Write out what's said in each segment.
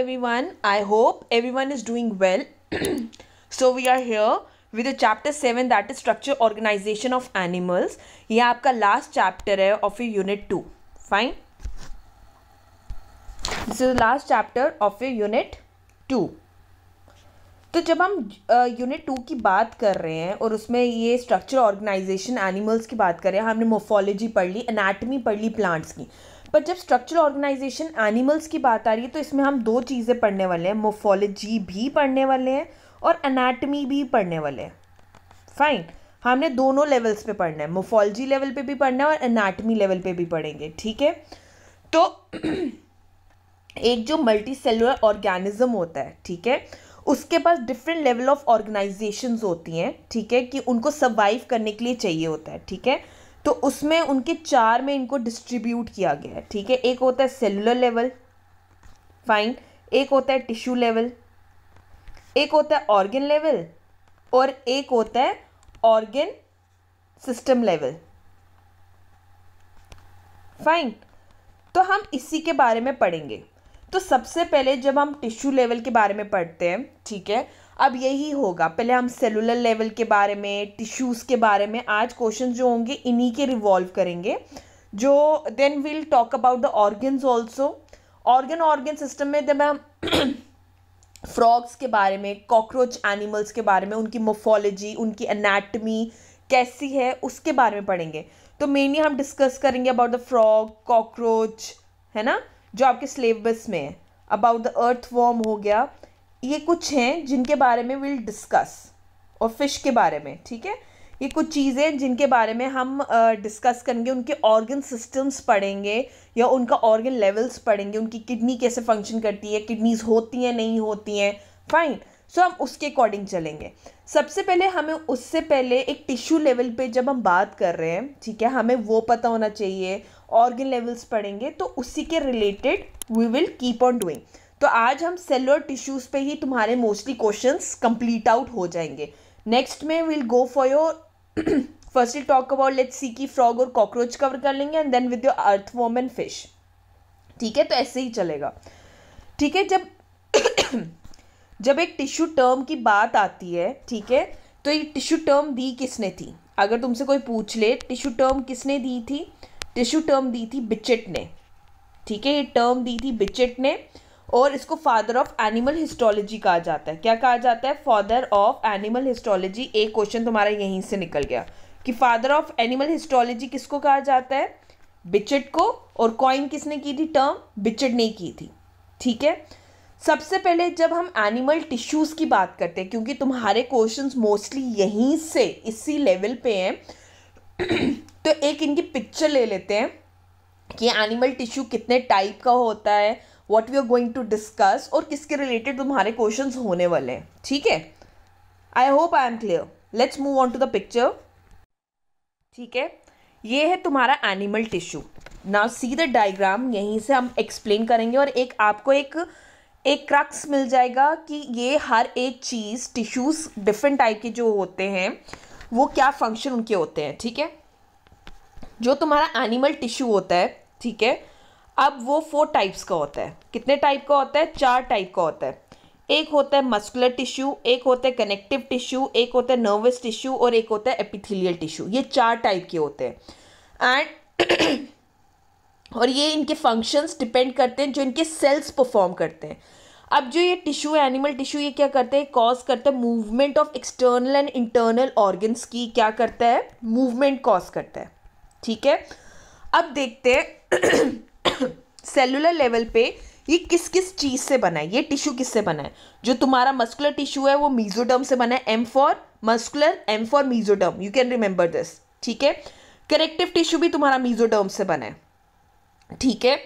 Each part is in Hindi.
everyone. I hope everyone is doing well. so we are here with chapter seven that is structure organisation of animals ये आपका लास्ट चैप्टर है of your unit two fine this is last chapter of your unit two तो जब हम यूनिट uh, टू की बात कर रहे हैं और उसमें ये स्ट्रक्चर ऑर्गेनाइजेशन एनिमल्स की बात कर रहे हैं हमने मोफोलॉजी पढ़ ली एनाटमी पढ़ ली प्लांट्स की बट जब स्ट्रक्चरल ऑर्गेनाइजेशन एनिमल्स की बात आ रही है तो इसमें हम दो चीज़ें पढ़ने वाले हैं मोफोलॉजी भी पढ़ने वाले हैं और एनाटमी भी पढ़ने वाले हैं फाइन हमने दोनों लेवल्स पे पढ़ना है मोफोलॉजी लेवल पे भी पढ़ना है और एनाटमी लेवल पे भी पढ़ेंगे ठीक है तो एक जो मल्टी सेलुलर ऑर्गेनिज्म होता है ठीक है उसके पास डिफरेंट लेवल ऑफ ऑर्गेनाइजेशंस होती हैं ठीक है कि उनको सर्वाइव करने के लिए चाहिए होता है ठीक है तो उसमें उनके चार में इनको डिस्ट्रीब्यूट किया गया है ठीक है एक होता है सेलुलर लेवल फाइन एक होता है टिश्यू लेवल एक होता है ऑर्गन लेवल और एक होता है ऑर्गन सिस्टम लेवल फाइन तो हम इसी के बारे में पढ़ेंगे तो सबसे पहले जब हम टिश्यू लेवल के बारे में पढ़ते हैं ठीक है अब यही होगा पहले हम सेलुलर लेवल के बारे में टिश्यूज़ के बारे में आज क्वेश्चन जो होंगे इन्हीं के रिवॉल्व करेंगे जो then will talk about the organs also organ organ system में जब हम फ्रॉग्स के बारे में कॉकरोच एनिमल्स के बारे में उनकी मोफोलॉजी उनकी अनाटमी कैसी है उसके बारे में पढ़ेंगे तो मेनली हम डिस्कस करेंगे अबाउट द फ्रॉग कॉकरोच है ना जो आपके सिलेबस में है अबाउट द अर्थ वॉर्म हो गया ये कुछ हैं जिनके बारे में विल डिस्कस और फिश के बारे में ठीक है ये कुछ चीज़ें जिनके बारे में हम डिस्कस uh, करेंगे उनके ऑर्गन सिस्टम्स पढ़ेंगे या उनका ऑर्गन लेवल्स पढ़ेंगे उनकी किडनी कैसे फंक्शन करती है किडनीज होती हैं नहीं होती हैं फाइन सो so, हम उसके अकॉर्डिंग चलेंगे सबसे पहले हमें उससे पहले एक टिश्यू लेवल पे जब हम बात कर रहे हैं ठीक है हमें वो पता होना चाहिए ऑर्गन लेवल्स पढ़ेंगे तो उसी के related we will keep on doing तो आज हम सेलुलर टिश्यूज़ पे ही तुम्हारे मोस्टली क्वेश्चंस कंप्लीट आउट हो जाएंगे नेक्स्ट में will go for your first will talk about let's see की फ्रॉग और कॉकरोच कवर कर लेंगे and then with your earthworm and fish ठीक है तो ऐसे ही चलेगा ठीक है जब जब एक टिश्यू टर्म की बात आती है ठीक है तो ये टिश्यू टर्म दी किसने थी अगर तुमसे कोई पूछ ले टिश्यू टर्म किसने दी थी टिश्यू टर्म दी थी बिचेट ने ठीक है ये टर्म दी थी बिचेट ने और इसको फादर ऑफ एनिमल हिस्टोलॉजी कहा जाता है क्या कहा जाता है फादर ऑफ एनिमल हिस्टोलॉजी एक क्वेश्चन तुम्हारा यहीं से निकल गया कि फादर ऑफ एनिमल हिस्टोलॉजी किसको कहा जाता है बिचट को और कॉइन किसने की थी टर्म बिचट ने की थी ठीक है सबसे पहले जब हम एनिमल टिश्यूज़ की बात करते हैं क्योंकि तुम्हारे क्वेश्चन मोस्टली यहीं से इसी लेवल पे हैं तो एक इनकी पिक्चर ले लेते हैं कि एनिमल टिश्यू कितने टाइप का होता है what we are going to discuss और किसके रिलेटेड तुम्हारे क्वेश्चंस होने वाले हैं ठीक है I hope I am clear let's move on to the picture ठीक है ये है तुम्हारा animal tissue now see the diagram यहीं से हम एक्सप्लेन करेंगे और एक आपको एक एक क्रक्स मिल जाएगा कि ये हर एक चीज़ टिश्यूज़ डिफरेंट टाइप के जो होते हैं वो क्या फंक्शन उनके होते हैं ठीक है जो तुम्हारा एनिमल टिश्यू होता है ठीक है अब वो फोर टाइप्स का होता है कितने टाइप का होता है चार टाइप का होता है एक होता है मस्कुलर टिश्यू एक होता है कनेक्टिव टिश्यू एक होता है नर्वस टिश्यू और एक होता है एपिथेलियल टिश्यू ये चार टाइप के होते हैं एंड और ये इनके फंक्शंस डिपेंड करते हैं जो इनके सेल्स परफॉर्म करते हैं अब जो ये टिश्यू है एनिमल टिश्यू ये क्या करते हैं कॉज करते हैं movement of external and internal organs की क्या करता है मूवमेंट कॉज करता है ठीक है अब देखते हैं सेलुलर लेवल पे ये किस किस चीज़ से बना है ये टिश्यू किससे बना है जो तुम्हारा मस्कुलर टिश्यू है वो मीजोडर्म से बना है M for muscular M for mesoderm you can remember this ठीक है करेक्टिव टिश्यू भी तुम्हारा मीजोडर्म से बना है ठीक है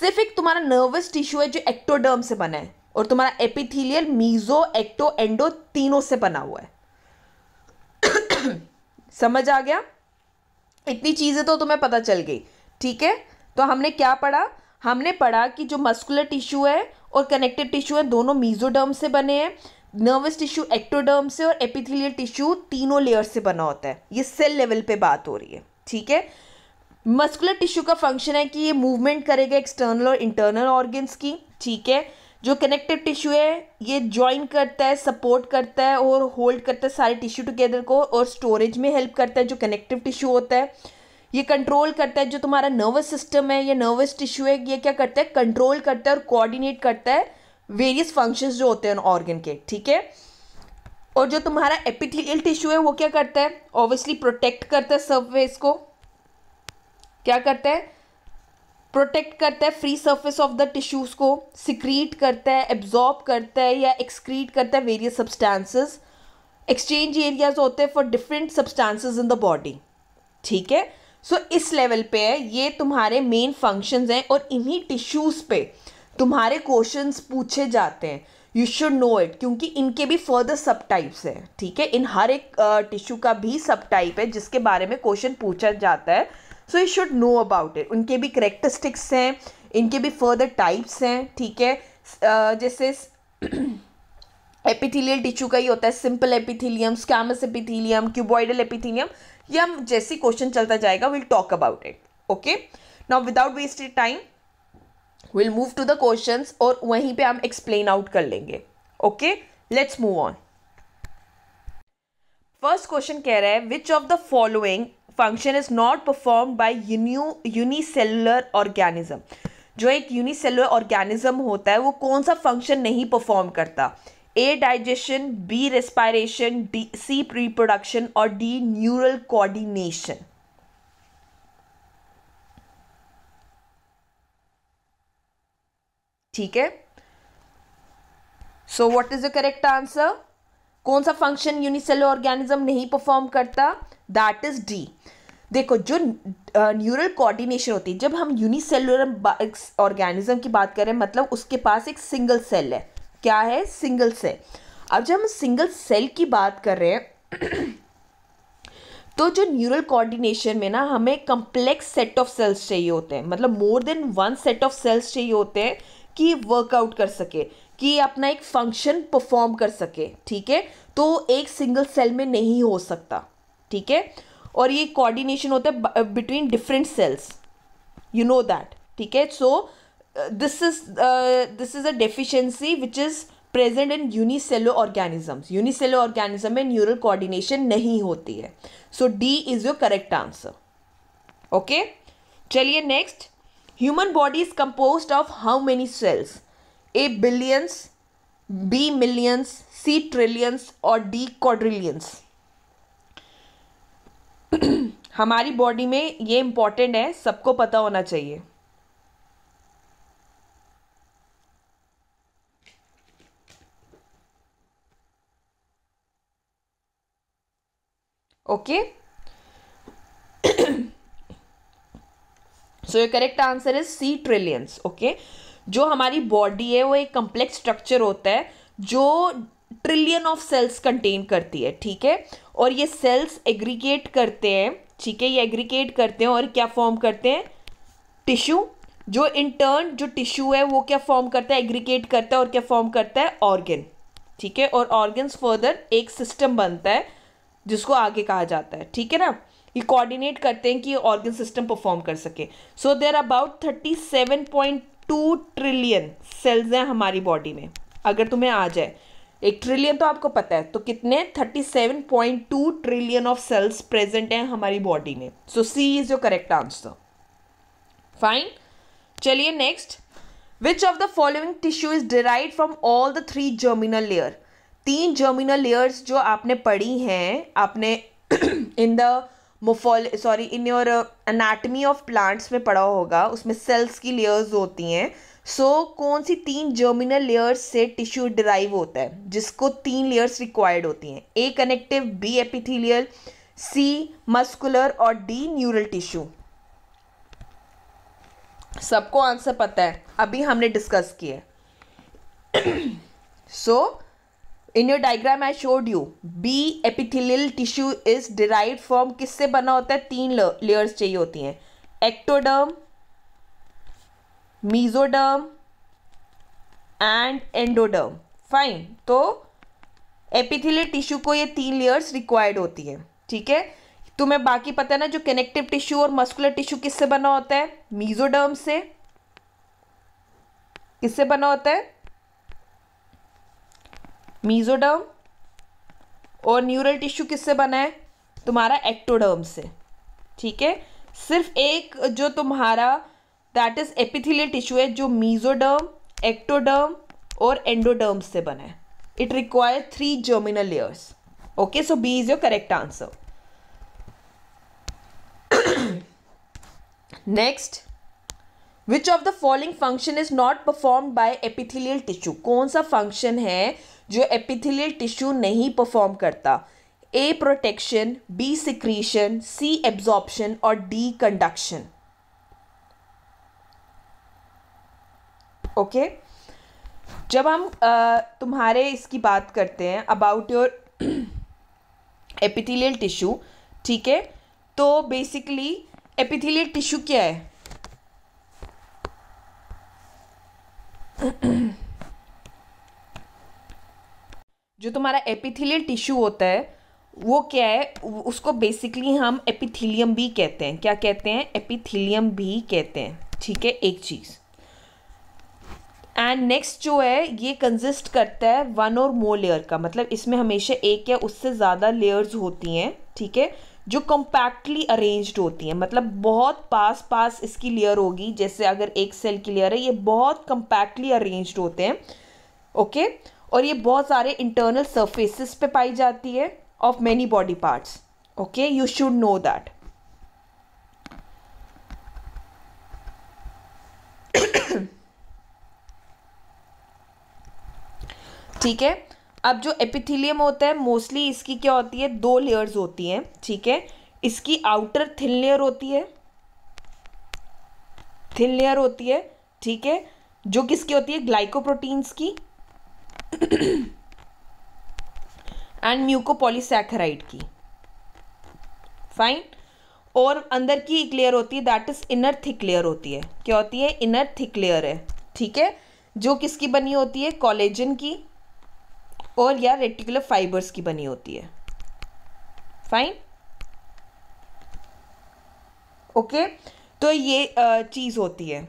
सिर्फ एक तुम्हारा नर्वस टिश्यू है जो एक्टोडर्म से बना है और तुम्हारा एपिथीलियल मीजो एक्टो एंडो तीनों से बना हुआ है समझ आ गया इतनी चीज़ें तो तुम्हें पता चल गई ठीक है तो हमने क्या पढ़ा हमने पढ़ा कि जो मस्कुलर टिश्यू है और कनेक्टिव टिश्यू है दोनों मीजोडर्म से बने हैं नर्वस टिश्यू एक्टोडर्म से और एपिथेलियल टिश्यू तीनों लेयर से बना होता है ये सेल लेवल पे बात हो रही है ठीक है मस्कुलर टिश्यू का फंक्शन है कि ये मूवमेंट करेगा एक्सटर्नल और इंटरनल ऑर्गन्स की ठीक है जो कनेक्टिव टिश्यू है ये ज्वाइन करता है सपोर्ट करता है और होल्ड करता है सारे टिश्यू टुगेदर को और स्टोरेज में हेल्प करता है जो कनेक्टिव टिश्यू होता है ये कंट्रोल करता है जो तुम्हारा नर्वस सिस्टम है या नर्वस टिश्यू है ये क्या करता है कंट्रोल करता है और कोऑर्डिनेट करता है वेरियस फंक्शंस जो होते हैं ऑर्गन के ठीक है और जो तुम्हारा एपिथेलियल टिश्यू है वो क्या करता है ऑब्वियसली प्रोटेक्ट करता है सरफेस को क्या करता है प्रोटेक्ट करता है free surface of the tissues को सिक्रीट करता है एब्जॉर्ब करता है या एक्सक्रीट करता है वेरियस सब्सटेंसेस एक्सचेंज एरियाज होते हैं for different substances in the body ठीक है सो so, इस लेवल पे है ये तुम्हारे मेन फंक्शंस हैं और इन्हीं टिश्यूज़ पे तुम्हारे क्वेश्चंस पूछे जाते हैं यू शुड नो इट क्योंकि इनके भी फर्दर सब टाइप्स हैं ठीक है इन हर एक टिश्यू का भी सब टाइप है जिसके बारे में क्वेश्चन पूछा जाता है so you should know about it उनके भी करेक्टरिस्टिक्स हैं इनके भी फर्दर टाइप्स हैं ठीक है जैसे एपिथीलियल टिश्यू का ही होता है simple epithelium squamous epithelium cuboidal epithelium ये हम जैसे क्वेश्चन चलता जाएगा will talk about it okay now without wasted time will move to the question और वहीं पे हम एक्सप्लेन आउट कर लेंगे okay let's move on first question कह रहा है which of the following function is not perform by unicellular organism जो एक यूनिसेलुलर ऑर्गेनिज्म होता है वो कौन सा फंक्शन नहीं परफॉर्म करता A digestion B respiration D C reproduction और डी न्यूरल कोऑर्डिनेशन ठीक है so what is the correct answer कौन सा फंक्शन यूनिसेल ऑर्गेनिज्म नहीं परफॉर्म करता दैट इज डी देखो जो न्यूरल कोऑर्डिनेशन होती है जब हम यूनिसेलुलर ऑर्गेनिज्म की बात करें मतलब उसके पास एक सिंगल सेल है क्या है सिंगल सेल अब जब हम सिंगल सेल की बात कर रहे हैं तो जो न्यूरल कोऑर्डिनेशन में ना हमें कम्प्लेक्स सेट ऑफ सेल्स चाहिए होते हैं मतलब more than one set of cells चाहिए होते हैं कि वर्कआउट कर सके कि अपना एक फंक्शन परफॉर्म कर सके ठीक है तो एक सिंगल सेल में नहीं हो सकता ठीक है और ये कोऑर्डिनेशन होता है between different cells you know that ठीक है so so, this is uh, this is a deficiency which is present in unicellular organisms unicellular organism में न्यूरल कोऑर्डिनेशन नहीं होती है so D is your correct answer okay चलिए next human body is compose of how many cells A billions B millions C trillions और डी क्वाड्रिलियंस हमारी बॉडी में ये इंपॉर्टेंट है सबको पता होना चाहिए okay so your correct answer is C trillions okay जो हमारी बॉडी है वो एक कम्प्लेक्स स्ट्रक्चर होता है जो ट्रिलियन ऑफ सेल्स कंटेन करती है ठीक है और ये सेल्स एग्रीगेट करते हैं ठीक है ये एग्रीगेट करते हैं और क्या फॉर्म करते हैं टिश्यू जो इंटर्न जो टिश्यू है वो क्या फॉर्म करता है एग्रीगेट करता है और क्या फॉर्म करता है ऑर्गेन ठीक है और ऑर्गेन्स फर्दर एक सिस्टम बनता है जिसको आगे कहा जाता है ठीक है ना ये कोऑर्डिनेट करते हैं कि ऑर्गन सिस्टम परफॉर्म कर सके so there about thirty seven point two trillion cells हैं हमारी बॉडी में अगर तुम्हें आ जाए एक ट्रिलियन तो आपको पता है तो कितने thirty seven point two trillion of cells present हैं हमारी बॉडी में so C is your correct answer fine चलिए next which of the following tissue is derive from all the three germinal layer तीन जर्मिनल लेयर्स जो आपने पढ़ी हैं आपने इन द मोफॉल sorry in your anatomy of plants में पढ़ा होगा उसमें सेल्स की लेयर्स होती हैं सो so, कौन सी तीन जर्मिनल लेयर्स से टिश्यू डिराइव होता है जिसको तीन लेयर्स रिक्वायर्ड होती हैं A connective B epithelial C muscular और डी न्यूरल टिश्यू सबको आंसर पता है अभी हमने डिस्कस किया so so, in your diagram I showed you B epithelial tissue is derive from किससे बना होता है तीन लेयर्स चाहिए होती हैं ectoderm mesoderm and endoderm fine तो एपिथिलियल टिश्यू को ये तीन लेयर्स रिक्वायर्ड होती है ठीक है तुम्हें बाकी पता है ना जो कनेक्टिव टिश्यू और मस्कुलर टिश्यू किससे बना होता है मीजोडर्म से किससे बना होता है मीजोडर्म और न्यूरल टिश्यू किससे बना है तुम्हारा एक्टोडर्म से ठीक है सिर्फ एक जो तुम्हारा दैट इज एपिथिलियल टिश्यू है जो मीजोडर्म एक्टोडर्म और एंडोडर्म से बना है it require three germinal layers okay so B is your correct answer next which of the following function is not perform by epithelial tissue कौन सा फंक्शन है जो एपिथिलियल टिश्यू नहीं परफॉर्म करता A protection B secretion C absorption और डी कंडक्शन ओके जब हम तुम्हारे इसकी बात करते हैं अबाउट योर एपिथेलियल टिश्यू ठीक है तो बेसिकली एपिथेलियल टिश्यू क्या है जो तुम्हारा एपिथेलियल टिश्यू होता है वो क्या है उसको बेसिकली हम एपिथिलियम भी कहते हैं क्या कहते हैं एपिथिलियम भी कहते हैं ठीक है एक चीज़ एंड नेक्स्ट जो है ये कंजिस्ट करता है वन और मोर लेयर का मतलब इसमें हमेशा एक या उससे ज़्यादा लेयर्स होती हैं ठीक है जो कंपैक्टली अरेंज्ड होती हैं मतलब बहुत पास पास इसकी लेयर होगी जैसे अगर एक सेल की लेयर है ये बहुत कम्पैक्टली अरेंज्ड होते हैं ओके okay? और ये बहुत सारे इंटरनल सर्फेसिस पे पाई जाती है of many body parts okay you should know that ठीक है अब जो एपिथिलियम होता है मोस्टली इसकी क्या होती है दो लेयर्स होती हैं ठीक है इसकी आउटर थिन लेयर होती है थिन लेयर होती है ठीक है जो किसकी होती है ग्लाइकोप्रोटीन्स की एंड म्यूकोपॉलीसैक्राइड की फाइन और अंदर की एक लेयर होती है that is inner thick layer होती है क्या होती है इनर थिक लेयर है ठीक है जो किसकी बनी होती है कॉलेजन की और या रेटिकुलर फाइबर्स की बनी होती है फाइन ओके okay? तो ये चीज़ होती है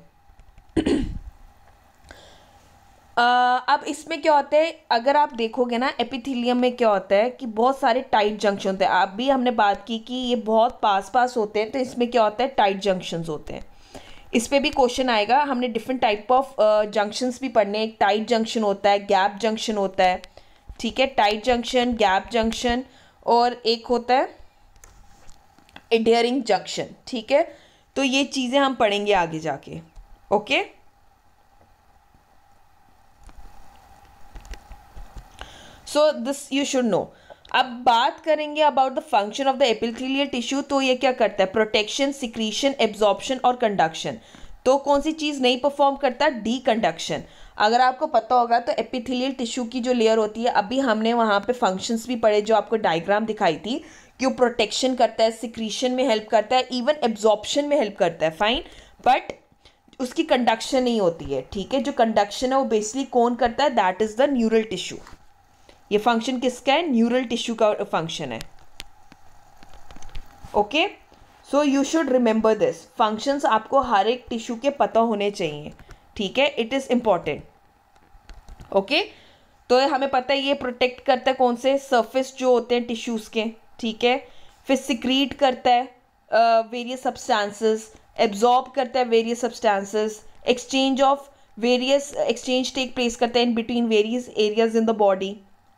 अब इसमें क्या होता है अगर आप देखोगे ना एपिथीलियम में क्या होता है कि बहुत सारे टाइट जंक्शन होते हैं आप भी हमने बात की कि ये बहुत पास पास होते हैं तो इसमें क्या होता है टाइट जंक्शन होते हैं इस पर भी क्वेश्चन आएगा हमने डिफरेंट टाइप ऑफ जंक्शंस भी पढ़ने एक टाइट जंक्शन होता है गैप जंक्शन होता है ठीक है टाइट जंक्शन गैप जंक्शन और एक होता है एडियरिंग जंक्शन ठीक है तो ये चीज़ें हम पढ़ेंगे आगे जाके okay okay? So this you should know अब बात करेंगे about the function of the epithelial tissue तो ये क्या करता है प्रोटेक्शन सिक्रीशन एब्जॉर्प्शन और कंडक्शन तो कौन सी चीज़ नहीं परफॉर्म करता डी कंडक्शन अगर आपको पता होगा तो एपिथेलियल टिश्यू की जो लेयर होती है अभी हमने वहाँ पे फंक्शंस भी पढ़े जो आपको डायग्राम दिखाई थी कि वो प्रोटेक्शन करता है सिक्रीशन में हेल्प करता है इवन एब्जॉर्प्शन में हेल्प करता है फाइन बट उसकी कंडक्शन नहीं होती है ठीक है जो कंडक्शन है वो बेसिकली कौन करता है that is the neural tissue ये फंक्शन किसका है न्यूरल टिश्यू का फंक्शन है okay so you should remember this functions आपको हर एक टिश्यू के पता होने चाहिए ठीक है इट इज़ इम्पॉर्टेंट ओके तो हमें पता है ये प्रोटेक्ट करता है कौन से सरफेस जो होते हैं टिश्यूज़ के ठीक है फिर सिक्रीट करता है वेरियस सब्सटेंसेस एब्जॉर्ब करता है various substances exchange of various exchange take place करता है in between various areas in the body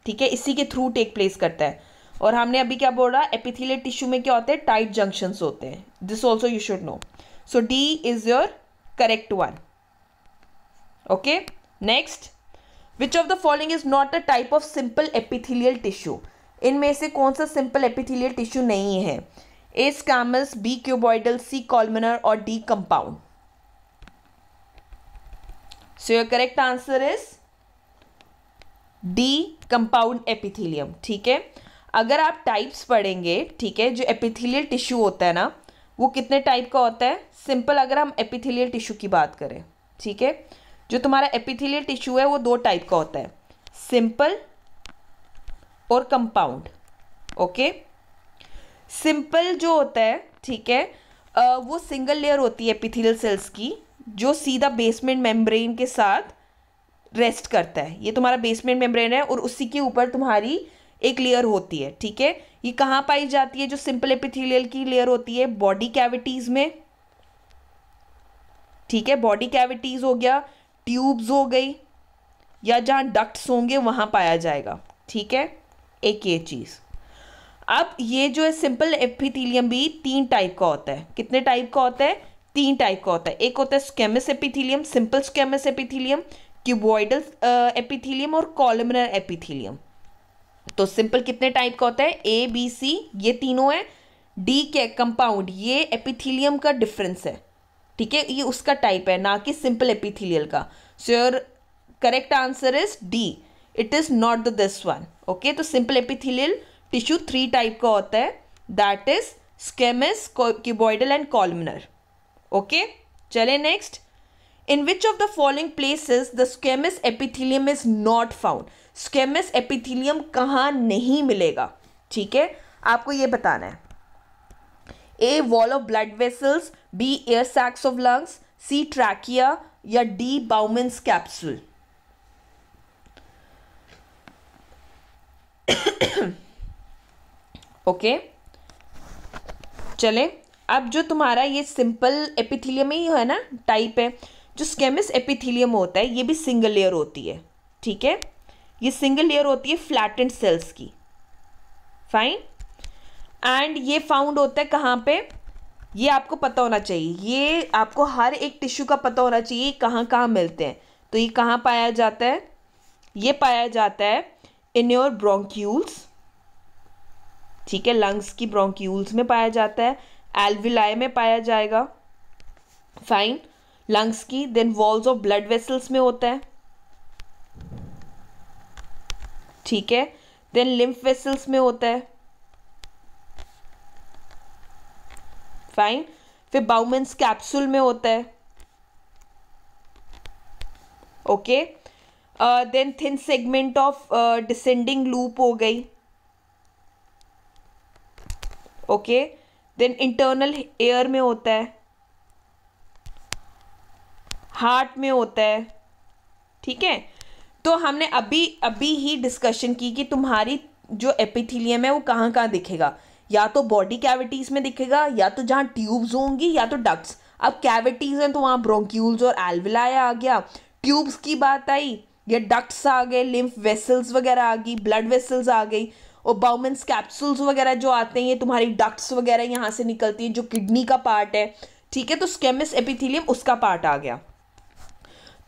ठीक है इसी के थ्रू टेक प्लेस करता है और हमने अभी क्या बोल रहा है एपिथिले टिश्यू में क्या होते हैं टाइट जंक्शंस होते हैं this also you should know so D is your correct one okay next which of the following is not a type of simple epithelial tissue इनमें से कौन सा सिंपल एपिथिलियल टिश्यू नहीं है A squamous B cuboidal C columnar और D compound so your correct answer is D compound epithelium ठीक है अगर आप टाइप्स पढ़ेंगे ठीक है जो एपिथीलियल टिश्यू होता है ना वो कितने टाइप का होता है सिंपल अगर हम एपिथीलियल टिश्यू की बात करें ठीक है जो तुम्हारा एपिथीलियल टिश्यू है वो दो टाइप का होता है सिंपल और कंपाउंड ओके सिंपल जो होता है ठीक है वो सिंगल लेयर होती है एपिथीलियल सेल्स की जो सीधा बेसमेंट मेम्ब्रेन के साथ रेस्ट करता है ये तुम्हारा बेसमेंट मेम्ब्रेन है और उसी के ऊपर तुम्हारी एक लेयर होती है ठीक है ये कहाँ पाई जाती है जो सिंपल एपिथेलियल की लेयर होती है बॉडी कैविटीज़ में ठीक है बॉडी कैविटीज़ हो गया ट्यूब्स हो गई या जहाँ डक्ट्स होंगे वहाँ पाया जाएगा ठीक है एक ये चीज़ अब ये जो है सिंपल एपिथीलियम भी तीन टाइप का होता है कितने टाइप का होता है तीन टाइप का होता है एक होता है squamous epithelium simple squamous epithelium cuboidal epithelium uh, और कॉलमनर एपिथीलियम तो सिंपल कितने टाइप का होता है ए बी सी ये तीनों है डी के कंपाउंड ये एपिथीलियम का डिफरेंस है ठीक है ये उसका टाइप है ना कि सिंपल एपिथीलियल का so your correct answer is D it is not the this one okay तो simple epithelial tissue three type का होता है that is squamous cuboidal and columnar okay चले next in which of the following places the squamous epithelium is not found squamous epithelium कहाँ नहीं मिलेगा ठीक है आपको ये बताना है A wall of blood vessels B air sacs of lungs C trachea या डी बाउमेंस कैप्सूल ओके चले अब जो तुम्हारा ये सिंपल एपिथीलियम ही है ना टाइप है जो स्केमिस एपिथीलियम होता है ये भी सिंगल लेयर होती है ठीक है ये सिंगल लेयर होती है फ्लैटेंड सेल्स की फाइन एंड ये फाउंड होता है कहाँ पे ये आपको पता होना चाहिए ये आपको हर एक टिश्यू का पता होना चाहिए कहाँ कहाँ मिलते हैं तो ये कहाँ पाया जाता है ये पाया जाता है इन योर ब्रोंक्यूल्स ठीक है लंग्स की ब्रोंक्यूल्स में पाया जाता है एल्विलाय में पाया जाएगा फाइन लंग्स की then walls of blood vessels में होता है ठीक है देन लिम्फ वेसल्स में होता है फाइन फिर बाउमेंस कैप्सूल में होता है okay then thin segment of descending loop हो गई ओके देन इंटरनल एयर में होता है हार्ट में होता है ठीक है तो हमने अभी अभी ही डिस्कशन की कि तुम्हारी जो एपिथीलियम है वो कहाँ कहाँ दिखेगा या तो बॉडी कैविटीज़ में दिखेगा या तो जहाँ ट्यूब्स होंगी या तो डक्ट्स अब कैविटीज़ हैं तो वहाँ ब्रोंक्यूल्स और एल्विलाया आ गया ट्यूब्स की बात आई या डक्ट्स आ गए लिम्फ वेसल्स वगैरह आ गई ब्लड वेसल्स आ गई और बाउमेंस कैप्सूल्स वगैरह जो आते हैं ये तुम्हारी डक्ट्स वगैरह यहाँ से निकलती है जो किडनी का पार्ट है ठीक है तो स्केमिस एपिथीलियम उसका पार्ट आ गया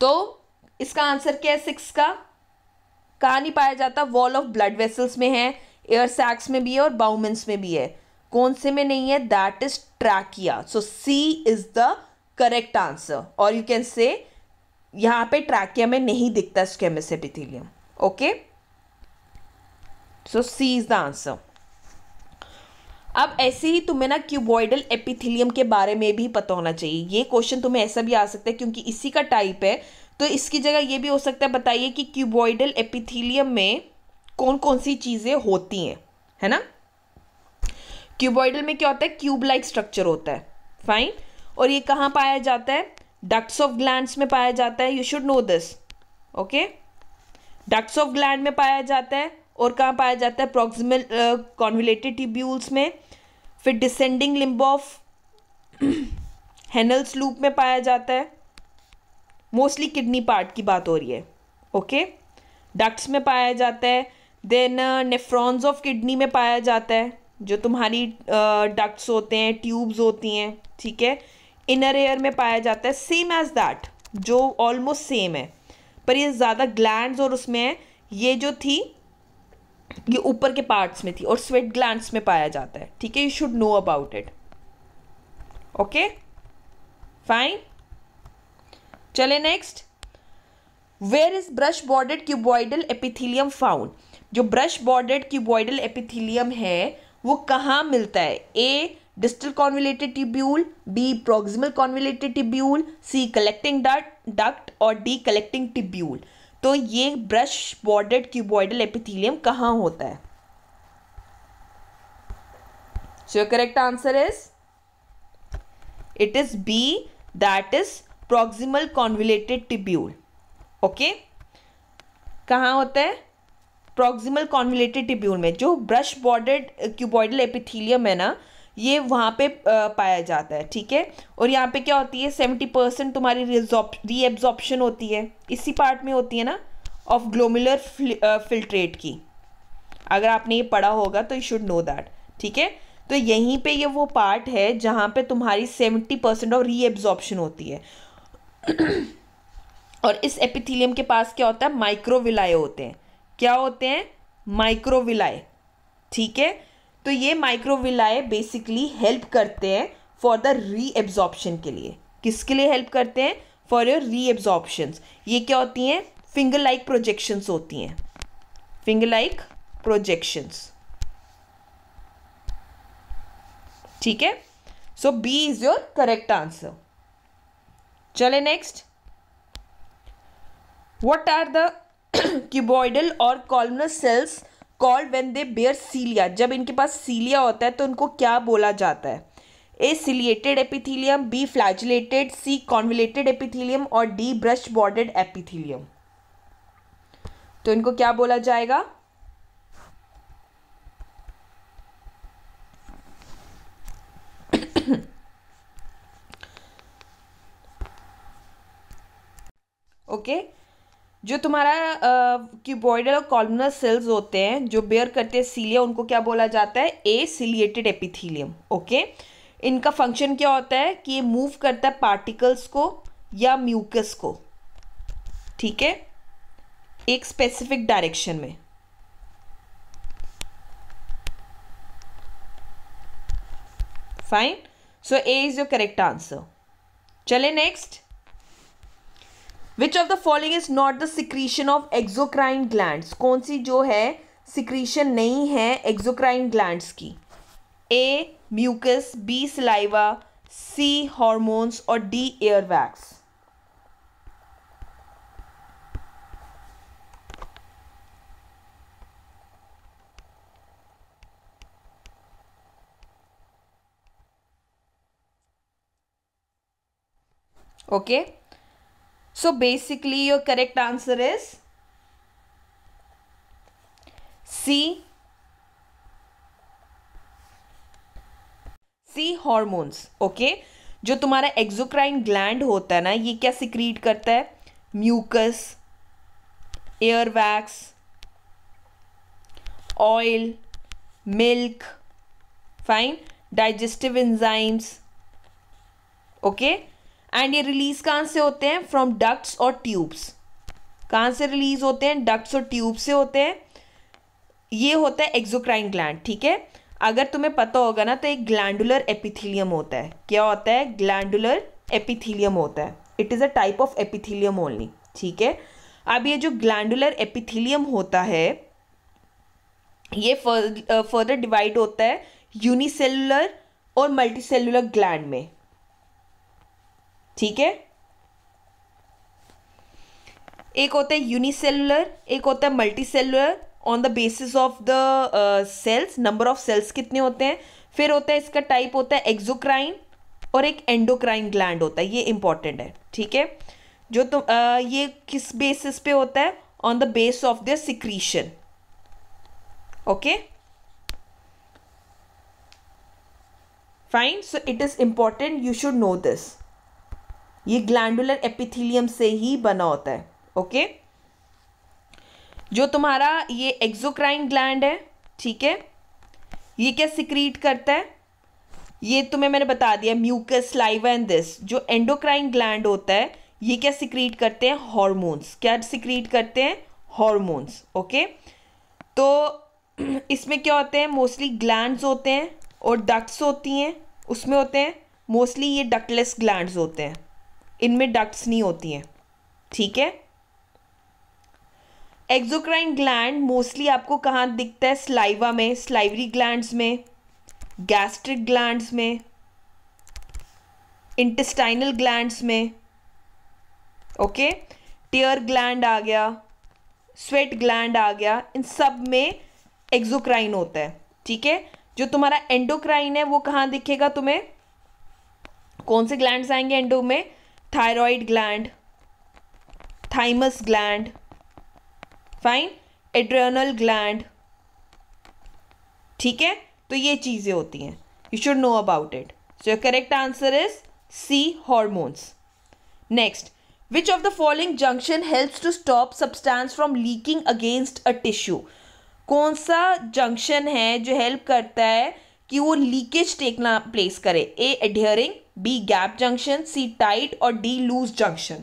तो इसका आंसर क्या है सिक्स का कहाँ नहीं पाया जाता वॉल ऑफ ब्लड वेसल्स में है एयर सैक्स में भी है और बाउमेंस में भी है कौन से में नहीं है that is trachea so C is the correct answer और यू कैन से यहाँ पे ट्रैकिया में नहीं दिखता squamous epithelium okay so C is the answer अब ऐसे ही तुम्हें ना क्यूबॉइडल एपिथिलियम के बारे में भी पता होना चाहिए ये क्वेश्चन तुम्हें ऐसा भी आ सकता है क्योंकि इसी का टाइप है तो इसकी जगह ये भी हो सकता है बताइए कि क्यूबॉइडल एपिथिलियम में कौन कौन सी चीज़ें होती हैं है ना क्यूबॉइडल में क्या होता है क्यूब लाइक स्ट्रक्चर होता है फाइन और ये कहाँ पाया जाता है डक्ट्स ऑफ ग्लैंड्स में पाया जाता है you should know this okay ducts of gland में पाया जाता है और कहाँ पाया जाता है प्रॉक्सिमल कॉन्विलेटेड टिब्यूल्स में फिर descending limb of Henle's loop में पाया जाता है मोस्टली किडनी पार्ट की बात हो रही है ओके डक्ट्स में पाया जाता है देन नेफ्रॉन्स ऑफ किडनी में पाया जाता है जो तुम्हारी डक्ट्स uh, होते हैं ट्यूब्स होती हैं ठीक है इनर एयर में पाया जाता है सेम एज दैट जो ऑलमोस्ट सेम है पर ये ज़्यादा ग्लैंड्स और उसमें है ये जो थी ये ऊपर के पार्ट्स में थी और स्वेट ग्लैंड्स में पाया जाता है ठीक है you should know about it okay fine चले next where is brush bordered cuboidal epithelium found जो ब्रश बॉर्डेड क्यूबॉइडल एपिथीलियम है वो कहाँ मिलता है A distal convoluted tubule B proximal convoluted tubule C collecting duct और डी कलेक्टिंग ट्यूब्यूल तो ये ब्रश बॉर्डेड क्यूबॉइडल एपिथीलियम कहाँ होता है so correct answer is it is B that is proximal convoluted tubule okay कहाँ होता है प्रोक्सिमल कॉन्विलेटेड टिब्यूल में जो ब्रश बॉर्डेड क्यूबॉइडल एपिथीलियम है ना ये वहाँ पे पाया जाता है ठीक है और यहाँ पे क्या होती है सेवेंटी परसेंट तुम्हारी रीएब्जॉर्प्शन होती है इसी पार्ट में होती है ना ऑफ ग्लोमुलर फिल्ट्रेट की अगर आपने ये पढ़ा होगा तो यू शुड नो दैट ठीक है तो यहीं पे ये वो पार्ट है जहाँ पे तुम्हारी सेवेंटी परसेंट ऑफ रीएब्जॉर्प्शन होती है और इस एपिथीलियम के पास क्या होता है माइक्रोविलाय होते हैं क्या होते हैं माइक्रोविलाय ठीक है तो ये माइक्रोविलाए बेसिकली हेल्प करते हैं फॉर द रीएब्जॉर्प्शन के लिए किसके लिए हेल्प करते हैं फॉर योर रीएब्जॉर्प्शन ये क्या होती हैं फिंगर लाइक प्रोजेक्शंस होती हैं फिंगर लाइक प्रोजेक्शंस ठीक है so B is your correct answer चले next what are the cuboidal और columnar cells called when they bear cilia जब इनके पास सीलिया होता है तो इनको क्या बोला जाता है A ciliated epithelium B flagellated C convoluted epithelium और डी ब्रश बॉर्डेड एपिथीलियम तो इनको क्या बोला जाएगा ओके okay? जो तुम्हारा क्यूबॉइडल और कॉलमनर सेल्स होते हैं जो बेयर करते हैं सीलिया उनको क्या बोला जाता है ए सीलिएटेड एपिथीलियम ओके इनका फंक्शन क्या होता है कि ये मूव करता है पार्टिकल्स को या म्यूकस को ठीक है एक स्पेसिफिक डायरेक्शन में fine so A is your correct answer चले next which of the following is not the secretion of exocrine gland कौन सी जो है सिक्रीशन नहीं है एक्जोक्राइन ग्लैंड की A mucus B saliva C hormones और D ear wax okay So basically your correct answer is C. C hormones okay जो तुम्हारा एक्जोक्राइन ग्लैंड होता है ना ये क्या सिक्रीट करता है mucus air wax oil milk fine digestive enzymes okay and ये रिलीज कहाँ से होते हैं फ्रॉम डक्ट्स और ट्यूब्स कहाँ से रिलीज होते हैं डक्ट्स और ट्यूब से होते हैं ये होता है एक्जोक्राइन ग्लैंड ठीक है अगर तुम्हें पता होगा ना तो एक ग्लैंडुलर एपिथीलियम होता है क्या होता है ग्लैंडुलर एपिथीलियम होता है it is a type of epithelium only ठीक है अब ये जो ग्लैंडुलर एपिथीलियम होता है ये फर्दर डिवाइड होता है यूनिसेलुलर और मल्टीसेलुलर ग्लैंड में ठीक है एक होता है यूनिसेलुलर एक होता है multi cellular on the basis of the cells number of cells कितने होते हैं फिर होता है इसका टाइप होता है एक्जोक्राइन और एक एंडोक्राइन ग्लैंड होता है ये इंपॉर्टेंट है ठीक है जो तुम तो, uh, ये किस बेसिस पे होता है on the base of the secretion okay fine so it is important you should know this ये ग्लैंडुलर एपिथीलियम से ही बना होता है ओके जो तुम्हारा ये एक्जोक्राइन ग्लैंड है ठीक है ये क्या सिक्रीट करता है ये तुम्हें मैंने बता दिया म्यूकस लाइव एंड दिस जो एंडोक्राइन ग्लैंड होता है ये क्या सिक्रीट करते हैं हॉर्मोन्स क्या सिक्रीट करते हैं हॉर्मोन्स ओके तो इसमें क्या होते हैं मोस्टली ग्लैंड्स होते हैं और डक्ट्स होती हैं उसमें होते हैं मोस्टली ये डक्टलेस ग्लैंड्स होते हैं इनमें डक्ट्स नहीं होती हैं ठीक है एक्जोक्राइन ग्लैंड मोस्टली आपको कहाँ दिखता है स्लाइवा में स्लाइवरी ग्लैंड्स में गैस्ट्रिक ग्लैंड्स में इंटेस्टाइनल ग्लैंड्स में ओके टीयर ग्लैंड आ गया स्वेट ग्लैंड आ गया इन सब में एक्जोक्राइन होता है ठीक है जो तुम्हारा एंडोक्राइन है वो कहाँ दिखेगा तुम्हें कौन से ग्लैंड्स आएंगे एंडो में thyroid gland thymus gland fine adrenal gland ठीक है तो ये चीज़ें होती हैं you should know about it so your correct answer is C hormones next which of the following junction helps to stop substance from leaking against a tissue कौन सा जंक्शन है जो हेल्प करता है कि वो लीकेज टेकना प्लेस करे A adhering B gap junction C tight और डी लूज जंक्शन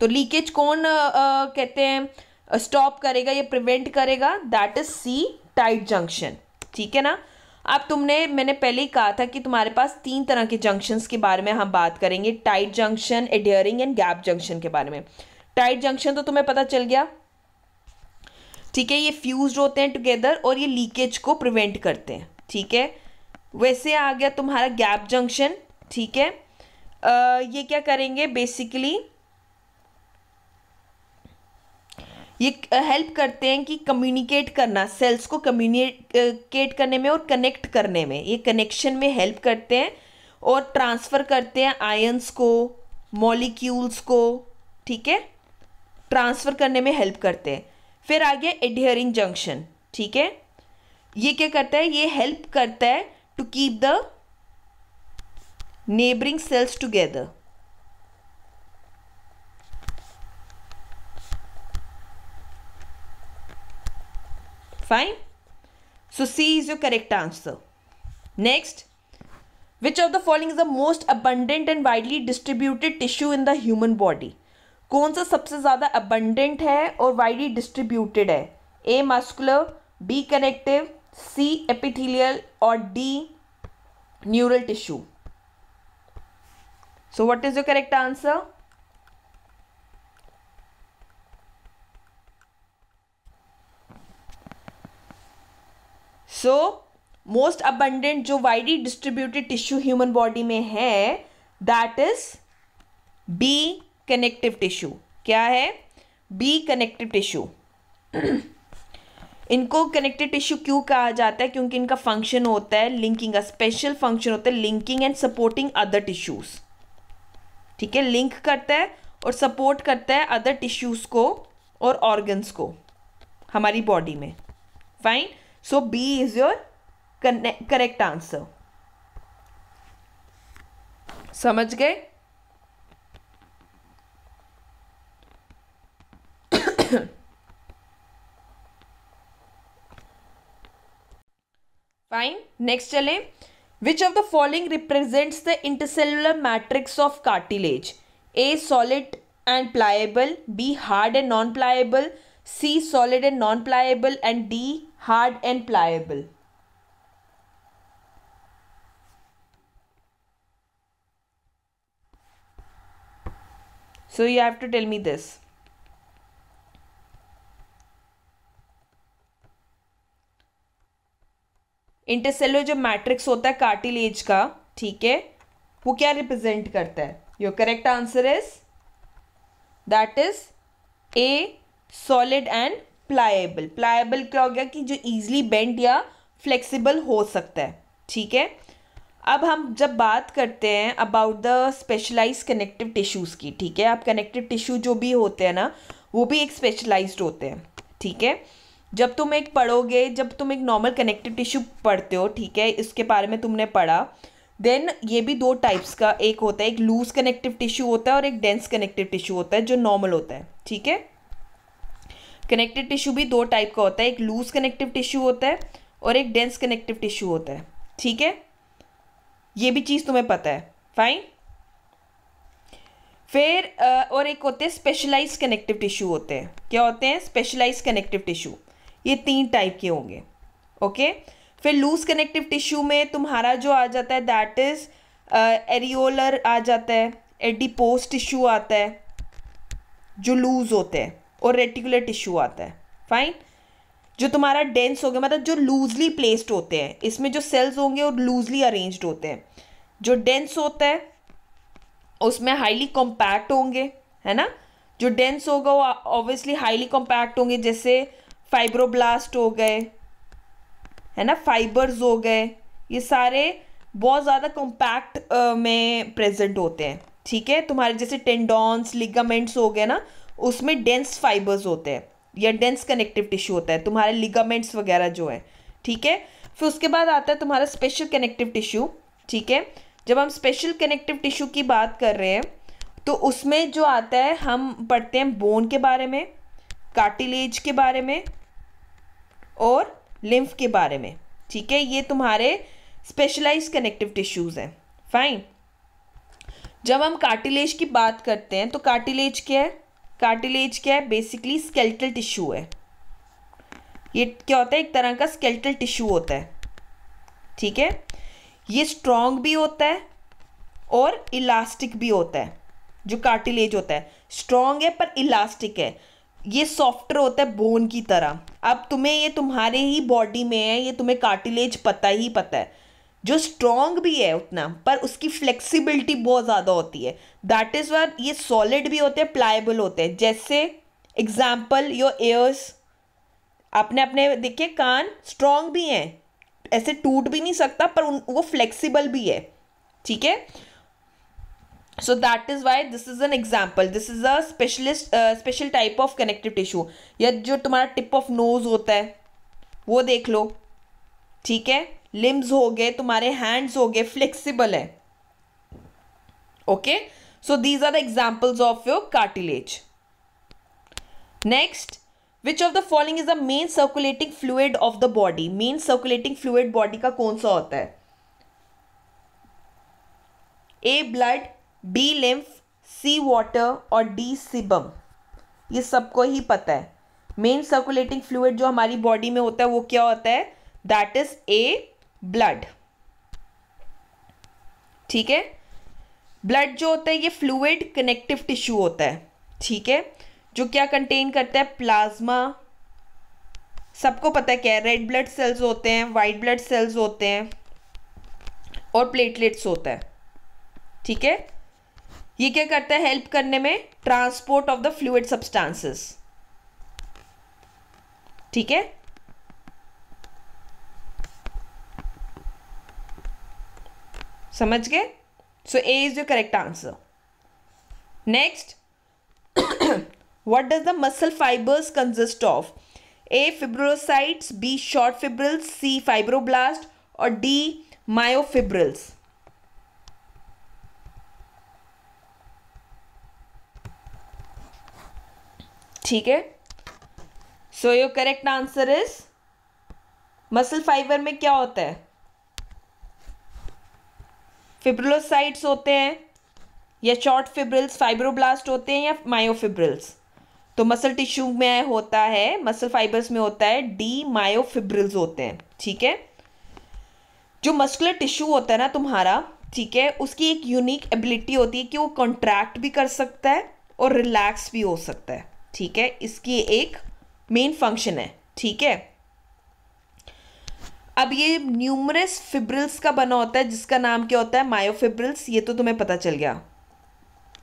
तो लीकेज कौन आ, आ, कहते हैं स्टॉप करेगा या प्रिवेंट करेगा that is C tight junction ठीक है ना अब तुमने मैंने पहले ही कहा था कि तुम्हारे पास तीन तरह के जंक्शंस के बारे में हम बात करेंगे tight junction adhering and gap junction के बारे में टाइट जंक्शन तो तुम्हें पता चल गया ठीक है ये फ्यूज होते हैं टुगेदर और ये लीकेज को प्रिवेंट करते हैं ठीक है वैसे आ गया तुम्हारा गैप जंक्शन ठीक है आ, ये क्या करेंगे बेसिकली ये हेल्प करते हैं कि कम्युनिकेट करना सेल्स को कम्युनिकेट करने में और कनेक्ट करने में ये कनेक्शन में हेल्प करते हैं और ट्रांसफ़र करते हैं आयंस को मॉलिक्यूल्स को ठीक है ट्रांसफ़र करने में हेल्प करते हैं फिर आ गया एडियरिंग जंक्शन ठीक है ये क्या करता है ये हेल्प करता है to keep the neighboring cells together. Fine. So C is your correct answer. Next, which of the following is the most abundant and widely distributed tissue in the human body? कौन सा सबसे ज़्यादा अबंडेंट है और वाइडली डिस्ट्रीब्यूटेड है A muscular B connective C epithelial और D neural tissue so what is the correct answer so most abundant जो widely distributed tissue human body में है that is B connective tissue क्या है बी कनेक्टिव टिश्यू इनको कनेक्टेड टिश्यू क्यों कहा जाता है क्योंकि इनका फंक्शन होता है लिंकिंग का स्पेशल फंक्शन होता है linking and supporting other tissues ठीक है लिंक करता है और सपोर्ट करता है अदर टिश्यूज को और ऑर्गन्स को हमारी बॉडी में fine so B is your correct answer समझ गए fine next chale which of the following represents the intercellular matrix of cartilage a solid and pliable b hard and non pliable c solid and non pliable and d hard and pliable so you have to tell me this intercellular जो मैट्रिक्स होता है कार्टिलेज का ठीक है वो क्या रिप्रेजेंट करता है your correct answer is that is A solid and pliable pliable क्या हो गया कि जो ईजिली बेंड या फ्लेक्सिबल हो सकता है ठीक है अब हम जब बात करते हैं about the specialise connective tissues की ठीक है आप कनेक्टिव टिश्यू जो भी होते हैं ना वो भी एक स्पेशलाइज्ड होते हैं ठीक है जब तुम एक पढ़ोगे जब तुम एक नॉर्मल कनेक्टिव टिश्यू पढ़ते हो ठीक है इसके बारे में तुमने पढ़ा देन ये भी दो टाइप्स का एक होता है एक लूज कनेक्टिव टिश्यू होता है और एक डेंस कनेक्टिव टिश्यू होता है जो नॉर्मल होता है ठीक है कनेक्टिव टिश्यू भी दो टाइप का होता है एक लूज कनेक्टिव टिश्यू होता है और एक डेंस कनेक्टिव टिश्यू होता है ठीक है ये भी चीज़ तुम्हें पता है फाइन फिर और एक होते हैं स्पेशलाइज कनेक्टिव टिश्यू होते हैं क्या होते हैं स्पेशलाइज कनेक्टिव टिश्यू ये तीन टाइप के होंगे ओके फिर लूज कनेक्टिव टिश्यू में तुम्हारा जो आ जाता है दैट इज एरियोलर आ जाता है एडिपोस टिश्यू आता है जो लूज होते हैं और रेटिकुलर टिश्यू आता है फाइन जो तुम्हारा डेंस हो गया मतलब जो लूजली प्लेस्ड होते हैं इसमें जो सेल्स होंगे और लूजली अरेंज होते हैं जो डेंस होता है उसमें हाईली कॉम्पैक्ट होंगे है ना जो डेंस होगा वो ऑब्वियसली हाईली कॉम्पैक्ट होंगे जैसे फाइब्रोब्लास्ट हो गए है ना फाइबर्स हो गए ये सारे बहुत ज़्यादा कॉम्पैक्ट में प्रेजेंट होते हैं ठीक है तुम्हारे जैसे टेंडॉन्स लिगामेंट्स हो गए ना उसमें डेंस फाइबर्स होते हैं या डेंस कनेक्टिव टिश्यू होता है तुम्हारे लिगामेंट्स वगैरह जो है ठीक है फिर उसके बाद आता है तुम्हारा स्पेशल कनेक्टिव टिश्यू ठीक है जब हम स्पेशल कनेक्टिव टिश्यू की बात कर रहे हैं तो उसमें जो आता है हम पढ़ते हैं बोन के बारे में कार्टिलेज के बारे में और लिम्फ के बारे में ठीक है ये तुम्हारे स्पेशलाइज कनेक्टिव टिश्यूज़ हैं फाइन जब हम कार्टिलेज की बात करते हैं तो कार्टिलेज क्या है कार्टिलेज क्या है बेसिकली स्केल्टल टिश्यू है ये क्या होता है एक तरह का स्केल्टल टिश्यू होता है ठीक है ये स्ट्रॉन्ग भी होता है और इलास्टिक भी होता है जो कार्टिलेज होता है स्ट्रॉन्ग है पर इलास्टिक है ये सॉफ्ट होता है बोन की तरह अब तुम्हें ये तुम्हारे ही बॉडी में है ये तुम्हें कार्टिलेज पता ही पता है जो स्ट्रॉन्ग भी है उतना पर उसकी फ्लेक्सिबिलिटी बहुत ज़्यादा होती है दैट इज़ वर ये सॉलिड भी होते हैं प्लायबल होते हैं जैसे एग्जाम्पल योर एयर्स अपने अपने देखिए कान स्ट्रॉन्ग भी हैं ऐसे टूट भी नहीं सकता पर उन वो फ्लेक्सिबल भी है ठीक है so that is why this is an example this is a specialist uh, special type of connective tissue या जो तुम्हारा टिप ऑफ नोज होता है वो देख लो ठीक है लिम्स हो गए तुम्हारे हैंड्स हो गए फ्लेक्सिबल है okay so these are the examples of your cartilage next which of the following is the main circulating fluid of the body main circulating fluid body का कौन सा होता है A blood B lymph C water और डी सिबम ये सबको ही पता है मेन सर्कुलेटिंग फ्लूड जो हमारी बॉडी में होता है वो क्या होता है दैट इज ए ब्लड ठीक है ब्लड जो होता है ये फ्लूड कनेक्टिव टिश्यू होता है ठीक है जो क्या कंटेन करता है प्लाज्मा सबको पता है क्या है रेड ब्लड सेल्स होते हैं वाइट ब्लड सेल्स होते हैं और प्लेटलेट्स होता है ठीक है ये क्या करता है हेल्प करने में transport of the fluid substances ठीक है समझ गए so A is your correct answer next what does the muscle fibres consist of A fibrocytes B short fibrils C fibroblast और डी मायोफिब्रिल्स ठीक है so your correct answer is muscle fibre में क्या होता है फिब्रोसाइट्स होते हैं या शॉर्ट फिब्रिल्स फाइब्रोब्लास्ट होते हैं या मायोफिब्रिल्स तो मसल टिश्यू में होता है मसल फाइबर्स में होता है डी मायोफिब्रिल्स होते हैं ठीक है जो मस्कुलर टिश्यू होता है ना तुम्हारा ठीक है उसकी एक यूनिक एबिलिटी होती है कि वो कॉन्ट्रैक्ट भी कर सकता है और रिलैक्स भी हो सकता है ठीक है इसकी एक मेन फंक्शन है ठीक है अब ये न्यूमरस फिब्रिल्स का बना होता है जिसका नाम क्या होता है मायोफिब्रिल्स ये तो तुम्हें पता चल गया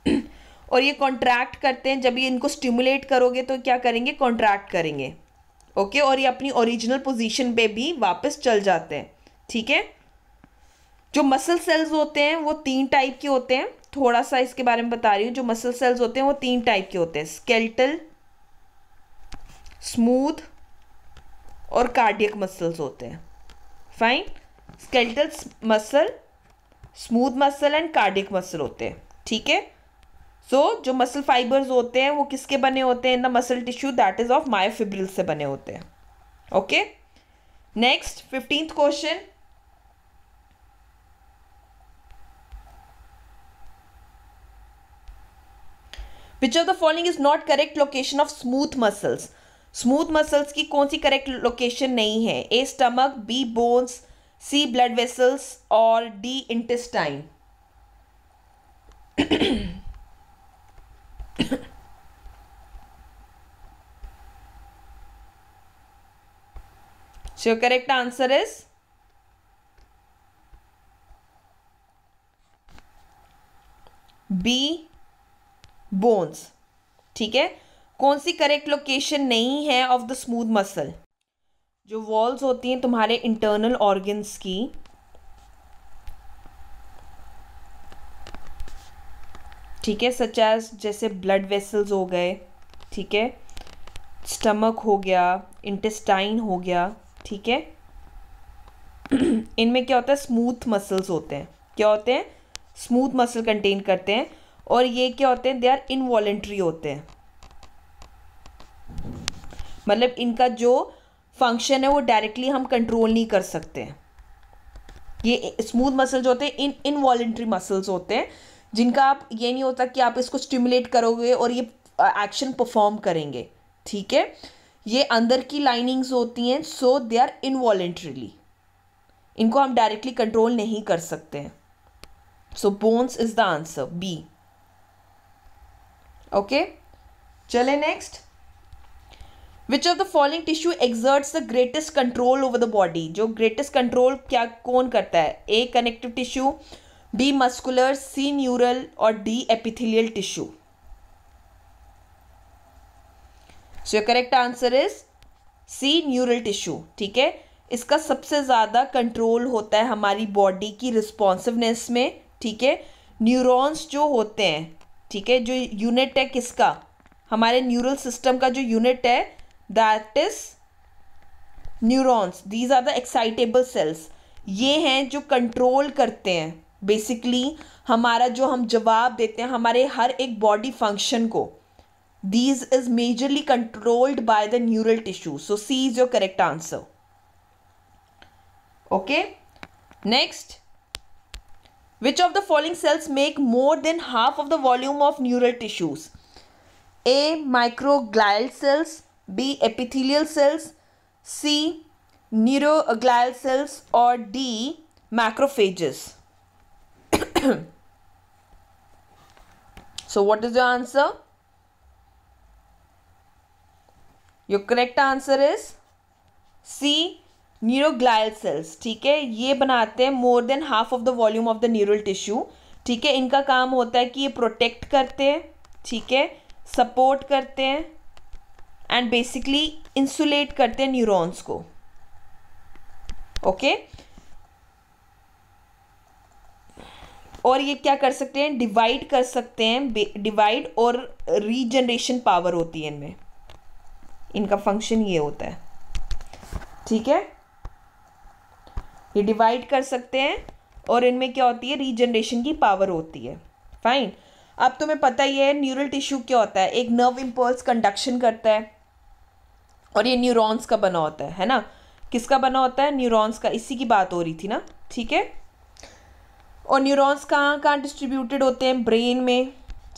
और ये कॉन्ट्रैक्ट करते हैं जब ये इनको स्टिमुलेट करोगे तो क्या करेंगे कॉन्ट्रैक्ट करेंगे ओके और ये अपनी ओरिजिनल पोजीशन पे भी वापस चल जाते हैं ठीक है जो मसल सेल्स होते हैं वो तीन टाइप के होते हैं थोड़ा सा इसके बारे में बता रही हूँ जो मसल सेल्स होते हैं वो तीन टाइप के होते हैं स्केल्टल स्मूथ और कार्डियक मसल्स होते हैं fine skeletal muscle smooth muscle and cardiac muscle होते हैं ठीक है सो जो मसल फाइबर्स होते हैं वो किसके बने होते हैं in the muscle tissue that is of myofibril से बने होते हैं okay next fifteenth question which of the following is not correct location of smooth muscles smooth muscles की कौन सी करेक्ट लोकेशन नहीं है A stomach B bones C blood vessels और D intestine so correct answer is B bones ठीक है कौन सी करेक्ट लोकेशन नहीं है ऑफ द स्मूथ मसल जो वॉल्स होती हैं तुम्हारे इंटरनल ऑर्गन्स की ठीक है सच एज जैसे ब्लड वेसल्स हो गए ठीक है स्टमक हो गया इंटेस्टाइन हो गया ठीक है इनमें क्या होता है स्मूथ मसल्स होते हैं क्या होते हैं स्मूथ मसल कंटेन करते हैं और ये क्या होते हैं दे आर इनवॉलेंट्री होते हैं मतलब इनका जो फंक्शन है वो डायरेक्टली हम कंट्रोल नहीं कर सकते हैं ये स्मूथ मसल जो होते हैं इन इनवॉलेंट्री मसल्स होते हैं जिनका आप ये नहीं होता कि आप इसको स्टिमुलेट करोगे और ये एक्शन परफॉर्म करेंगे ठीक है ये अंदर की लाइनिंग्स होती हैं सो दे आर इनवॉलेंट्रीली इनको हम डायरेक्टली कंट्रोल नहीं कर सकते हैं so bones is the answer B okay चले next which of the following tissue exerts the greatest control over the body जो ग्रेटेस्ट कंट्रोल क्या कौन करता है A connective tissue B muscular C neural और D epithelial tissue so your correct answer is C neural tissue ठीक है इसका सबसे ज़्यादा कंट्रोल होता है हमारी बॉडी की रिस्पॉन्सिवनेस में ठीक है न्यूरॉन्स जो होते हैं ठीक है जो यूनिट है किसका हमारे न्यूरल सिस्टम का जो यूनिट है that is neurons these are the excitable cells ये हैं जो कंट्रोल करते हैं बेसिकली हमारा जो हम जवाब देते हैं हमारे हर एक बॉडी फंक्शन को these is majorly controlled by the neural tissue so C is your correct answer okay next Which of the following cells make more than half of the volume of neural tissues? A. Microglial cells. B. Epithelial cells. C. Neuroglial cells. Or D. Macrophages. so what is your answer? Your correct answer is C. Neuroglial cells ठीक है ये बनाते हैं more than half of the volume of the neural tissue ठीक है इनका काम होता है कि ये प्रोटेक्ट करते हैं ठीक है सपोर्ट करते हैं एंड बेसिकली इंसुलेट करते हैं न्यूरॉन्स को ओके okay? और ये क्या कर सकते हैं डिवाइड कर सकते हैं डिवाइड और रीजनरेशन पावर होती है इनमें इनका फंक्शन ये होता है ठीक है ये डिवाइड कर सकते हैं और इनमें क्या होती है रीजनरेशन की पावर होती है फाइन अब तुम्हें पता ही है न्यूरल टिश्यू क्या होता है एक नर्व इम्पल्स कंडक्शन करता है और ये न्यूरॉन्स का बना होता है है ना किसका बना होता है न्यूरॉन्स का इसी की बात हो रही थी ना ठीक है और न्यूरॉन्स कहाँ कहाँ डिस्ट्रीब्यूटेड होते हैं ब्रेन में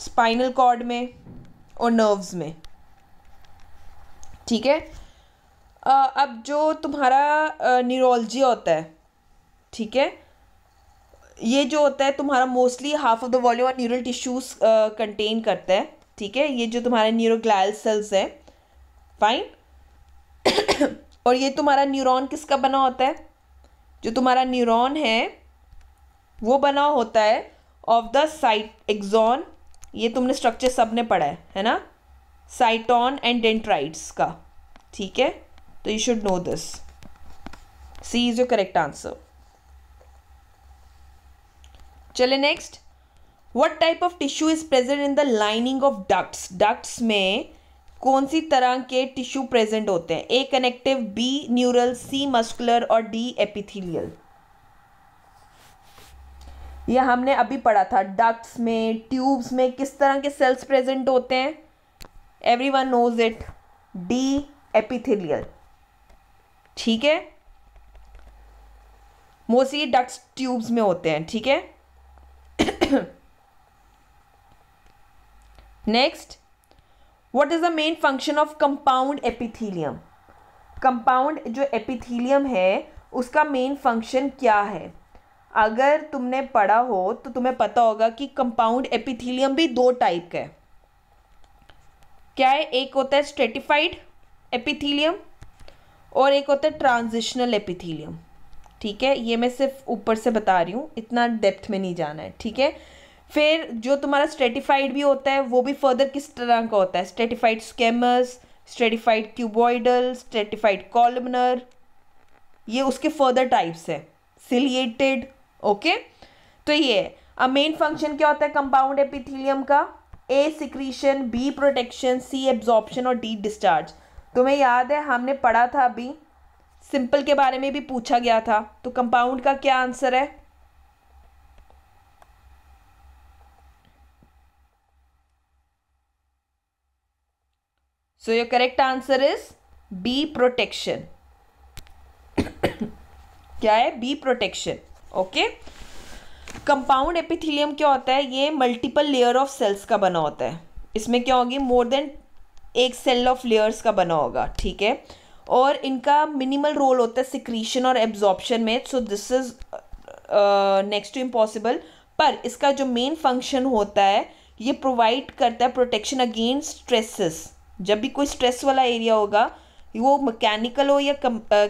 स्पाइनल कॉर्ड में और नर्व्स में ठीक है अब जो तुम्हारा न्यूरोलॉजी होता है ठीक है ये जो होता है तुम्हारा mostly half of the volume और न्यूरल टिश्यूज कंटेन करता है ठीक है ये जो तुम्हारे न्यूरोग्लायल सेल्स है फाइन और ये तुम्हारा न्यूरॉन किसका बना होता है जो तुम्हारा न्यूरॉन है वो बना होता है ऑफ द साइट एग्जॉन ये तुमने स्ट्रक्चर सब ने पढ़ा है है ना साइटॉन एंड डेंट्राइड्स का ठीक है तो you should know this C is your correct answer चले next what type of tissue is present in the lining of ducts ducts में कौन सी तरह के टिश्यू प्रेजेंट होते हैं A connective B neural C muscular और डी एपिथीलियल यह हमने अभी पढ़ा था डक्ट्स में ट्यूब्स में किस तरह के सेल्स प्रेजेंट होते हैं everyone knows it D epithelial ठीक है मोस्टली डक्ट्स ट्यूब्स में होते हैं ठीक है next what is the main function of compound epithelium compound जो एपिथीलियम है उसका मेन फंक्शन क्या है अगर तुमने पढ़ा हो तो तुम्हें पता होगा कि कंपाउंड एपिथीलियम भी दो टाइप का है क्या है एक होता है स्ट्रेटिफाइड एपिथीलियम और एक होता है ट्रांजिशनल एपिथीलियम ठीक है ये मैं सिर्फ ऊपर से बता रही हूँ इतना डेप्थ में नहीं जाना है ठीक है फिर जो तुम्हारा स्ट्रेटिफाइड भी होता है वो भी फर्दर किस तरह का होता है stratified squamous stratified cuboidal stratified columnar ये उसके फर्दर टाइप्स है सिलिएटेड ओके तो ये अब मेन फंक्शन क्या होता है कंपाउंड एपिथीलियम का A secretion B protection C absorption और डी डिस्चार्ज तुम्हें याद है हमने पढ़ा था अभी सिंपल के बारे में भी पूछा गया था तो कंपाउंड का क्या आंसर है so your correct answer is B protection क्या है B protection okay compound epithelium क्या होता है ये मल्टीपल लेयर ऑफ सेल्स का बना होता है इसमें क्या होगी मोर देन एक सेल ऑफ लेयर्स का बना होगा ठीक है और इनका मिनिमल रोल होता है सिक्रीशन और एब्जॉर्बशन में so this is next to impossible पर इसका जो मेन फंक्शन होता है ये प्रोवाइड करता है प्रोटेक्शन अगेंस्ट स्ट्रेसेस जब भी कोई स्ट्रेस वाला एरिया होगा वो मैकेनिकल हो या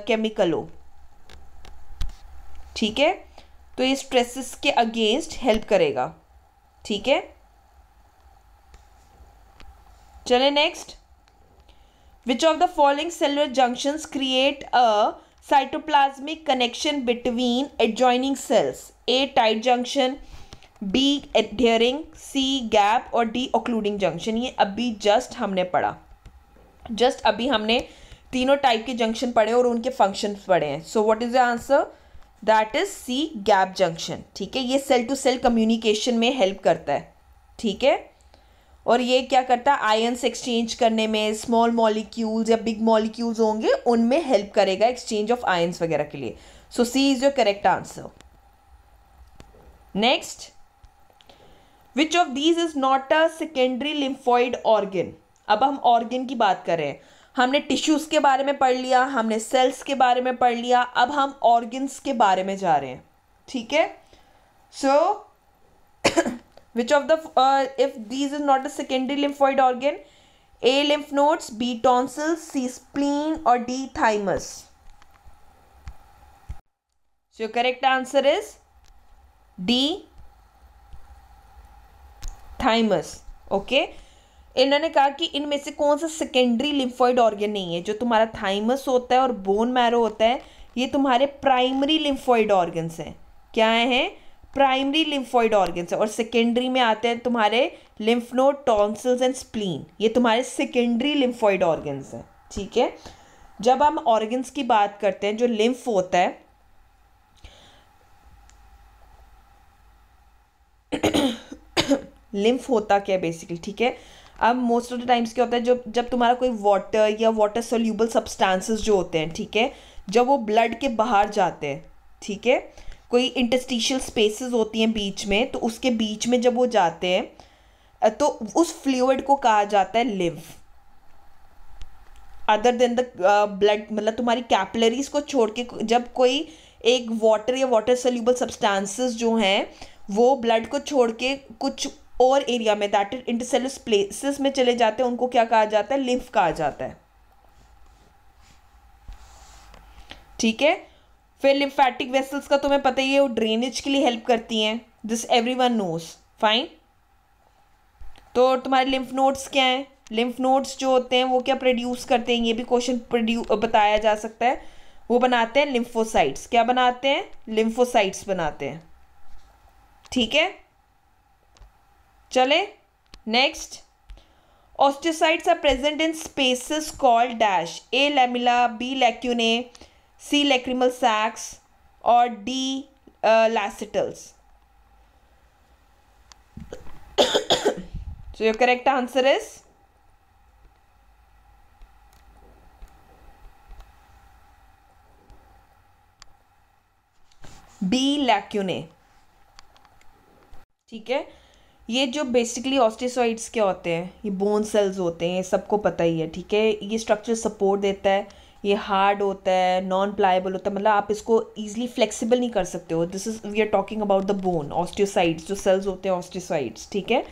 केमिकल uh, हो ठीक है तो ये स्ट्रेसेस के अगेंस्ट हेल्प करेगा ठीक है चले next Which of the following cellular junctions create a cytoplasmic connection between adjoining cells? A. Tight junction B. Adhering C. Gap और D. Occluding junction ये अभी just हमने पढ़ा जस्ट अभी हमने तीनों टाइप के जंक्शन पढ़े और उनके फंक्शन पढ़े हैं so what is the answer that is C gap junction ठीक है ये सेल टू सेल कम्युनिकेशन में हेल्प करता है ठीक है और ये क्या करता है आयन्स एक्सचेंज करने में स्मॉल मॉलिक्यूल्स या बिग मॉलिक्यूल्स होंगे उनमें हेल्प करेगा एक्सचेंज ऑफ आयन्स वगैरह के लिए so C is your correct answer next which of these is not a secondary lymphoid organ अब हम ऑर्गेन की बात करें हमने टिश्यूज़ के बारे में पढ़ लिया हमने सेल्स के बारे में पढ़ लिया अब हम ऑर्गेन्स के बारे में जा रहे हैं ठीक है so so, which of the uh, if these is not the secondary lymphoid organ a lymph nodes b tonsils c spleen or d thymus so your correct answer is d thymus okay इन्होंने कहा कि इनमें से कौन सा सेकेंडरी लिम्फॉइड ऑर्गन नहीं है जो तुम्हारा थाइमस होता है और बोन मैरो होता है ये तुम्हारे प्राइमरी लिम्फॉइड ऑर्गन्स हैं क्या हैं प्राइमरी लिम्फॉइड ऑर्गन्स है और सेकेंडरी में आते हैं तुम्हारे lymph node tonsils and spleen ये तुम्हारे सेकेंडरी लिम्फॉइड ऑर्गन्स हैं ठीक है जब हम ऑर्गन्स की बात करते हैं जो लिम्फ होता है लिम्फ होता क्या बेसिकली ठीक है अब मोस्ट ऑफ द टाइम्स क्या होता है जब जब तुम्हारा कोई वाटर या वाटर सोल्यूबल सब्सटेंसेस जो होते हैं ठीक है जब वो ब्लड के बाहर जाते हैं ठीक है कोई इंटस्टिशियल स्पेसेस होती हैं बीच में तो उसके बीच में जब वो जाते हैं तो उस फ्लूड को कहा जाता है live other than the blood मतलब तुम्हारी कैपलरीज को छोड़ के जब कोई एक वाटर या वाटर सोल्यूबल सब्सटेंसेस जो हैं वो ब्लड को छोड़ के कुछ और एरिया में दैट इज इंटरसेलुलर प्लेसेस में चले जाते हैं उनको क्या कहा जाता है लिम्फ कहा जाता है ठीक है फिर लिम्फेटिक वेसल्स का तुम्हें पता ही है वो ड्रेनेज के लिए हेल्प करती हैं this everyone knows fine तो तुम्हारे लिम्फ नोड्स क्या हैं लिम्फ नोड्स जो होते हैं वो क्या प्रोड्यूस करते हैं ये भी क्वेश्चन प्रोड्यू बताया जा सकता है वो बनाते हैं लिम्फोसाइट्स क्या बनाते हैं लिम्फोसाइट्स बनाते हैं ठीक है चले next osteocytes are present in spaces called dash A lamella B lacunae C. lacrimal sacs or D. Uh, lacetals. so your correct answer is B lacunae ठीक है ये जो बेसिकली ऑस्टिसोइड्स के होते हैं ये बोन सेल्स होते हैं ये सबको पता ही है ठीक है ये स्ट्रक्चर सपोर्ट देता है ये हार्ड होता है नॉन प्लायबल होता है मतलब आप इसको ईजिली फ्लेक्सीबल नहीं कर सकते हो this is we are talking about the bone osteocytes जो सेल्स होते हैं ऑस्टियोसाइड्स ठीक है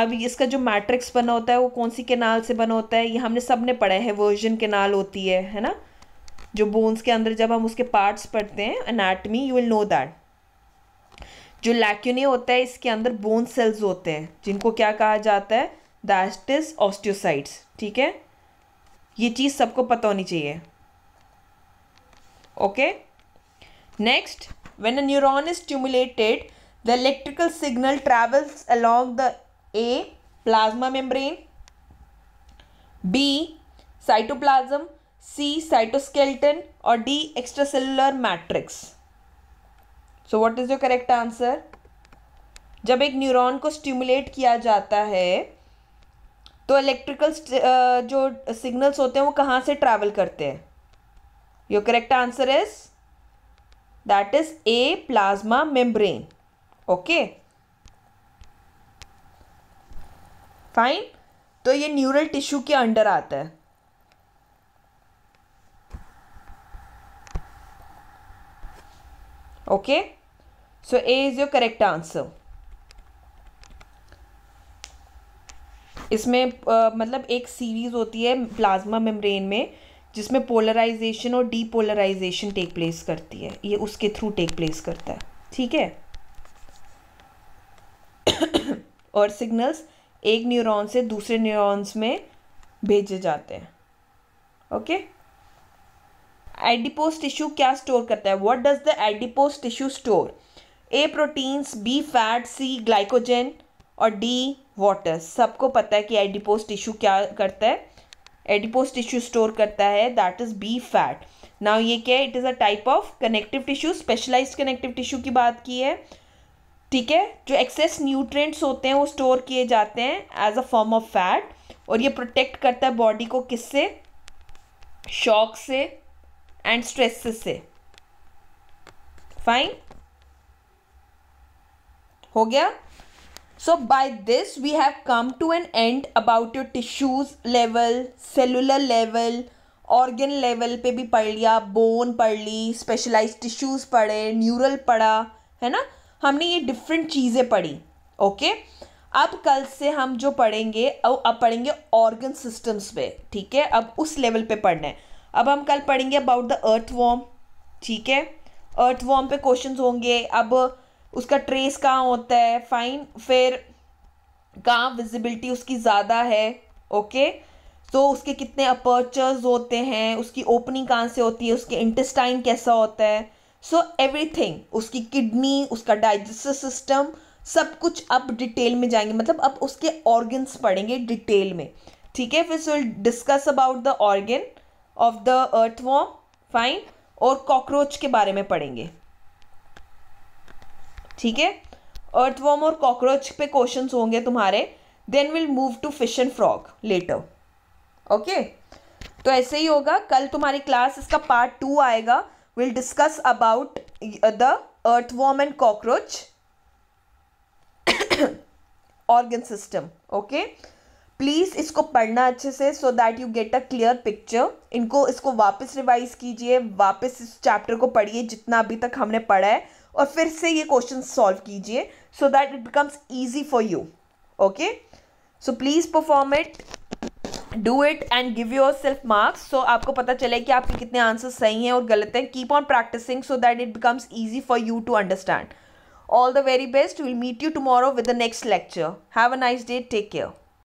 अब इसका जो मैट्रिक्स बना होता है वो कौन सी केनाल से बना होता है ये हमने सब ने पढ़ा है वर्जन केनाल होती है है ना जो बोन्स के अंदर जब हम उसके पार्ट्स पढ़ते हैं anatomy you will know that जो लैक्यूने होता है इसके अंदर बोन सेल्स होते हैं जिनको क्या कहा जाता है दैट इज ऑस्टियोसाइट्स ठीक है ये चीज सबको पता होनी चाहिए okay next when a neuron is stimulated the electrical signal travels along the A plasma membrane B cytoplasm C cytoskeleton और D cellular matrix so what is your correct answer जब एक न्यूरॉन को स्टिमुलेट किया जाता है तो इलेक्ट्रिकल जो सिग्नल्स होते हैं वो कहाँ से ट्रैवल करते हैं your correct answer is that is A plasma membrane okay fine तो ये न्यूरल टिश्यू के अंडर आता है okay so A is your correct answer इसमें मतलब एक सीरीज़ होती है प्लाज्मा मेम्ब्रेन में जिसमें पोलराइजेशन और डीपोलराइजेशन टेक प्लेस करती है ये उसके थ्रू टेक प्लेस करता है ठीक है और सिग्नल्स एक न्यूरॉन से दूसरे न्यूरॉन्स में भेजे जाते हैं ओके एडिपोस टिश्यू क्या स्टोर करता है what does the adipose tissue store A proteins B fat C glycogen और डी वाटर सबको पता है कि एडिपोज टिश्यू क्या करता है एडिपोज टिश्यू स्टोर करता है that is B fat now ये क्या है it is a type of connective tissue specialise connective tissue की बात की है ठीक है जो एक्सेस न्यूट्रेंट्स होते हैं वो स्टोर किए जाते हैं as a form of fat और ये प्रोटेक्ट करता है बॉडी को किससे शॉक से एंड स्ट्रेस से फाइन हो गया So by this we have come to an end about your tissues level, cellular level, organ level पे भी पढ़ लिया bone पढ़ ली specialized tissues पढ़े neural पढ़ा है ना हमने ये different चीज़ें पढ़ी okay? अब कल से हम जो पढ़ेंगे अब अब पढ़ेंगे organ systems पे ठीक है अब उस लेवल पे पढ़ना है अब हम कल पढ़ेंगे अबाउट द अर्थ वॉम ठीक है अर्थ वॉम पे क्वेश्चन होंगे अब उसका ट्रेस कहाँ होता है फाइन फिर कहाँ विजिबिलिटी उसकी ज़्यादा है ओके तो उसके कितने अपर्चर्स होते हैं उसकी ओपनिंग कहाँ से होती है उसके इंटेस्टाइन कैसा होता है सो so, एवरीथिंग उसकी किडनी उसका डाइजेस्टिव सिस्टम सब कुछ अब डिटेल में जाएंगे मतलब अब उसके ऑर्गन्स पढ़ेंगे डिटेल में ठीक है फिर will discuss about the organ of the earthworm fine और कॉकरोच के बारे में पढ़ेंगे ठीक है अर्थवॉर्म और कॉकरोच पे क्वेश्चन होंगे तुम्हारे then will move to fish and frog later okay तो ऐसे ही होगा कल तुम्हारी क्लास इसका पार्ट टू आएगा will discuss about the earthworm and cockroach organ system okay please इसको पढ़ना अच्छे से so that you get a clear picture इनको इसको वापस रिवाइज कीजिए वापस इस चैप्टर को पढ़िए जितना अभी तक हमने पढ़ा है और फिर से ये क्वेश्चन सॉल्व कीजिए so that it becomes easy for you okay so please perform it do it and give yourself marks सो आपको पता चले कि आपके कितने आंसर सही हैं और गलत हैं keep on practicing so that it becomes easy for you to understand all the very best will meet you tomorrow with the next lecture have a nice day take care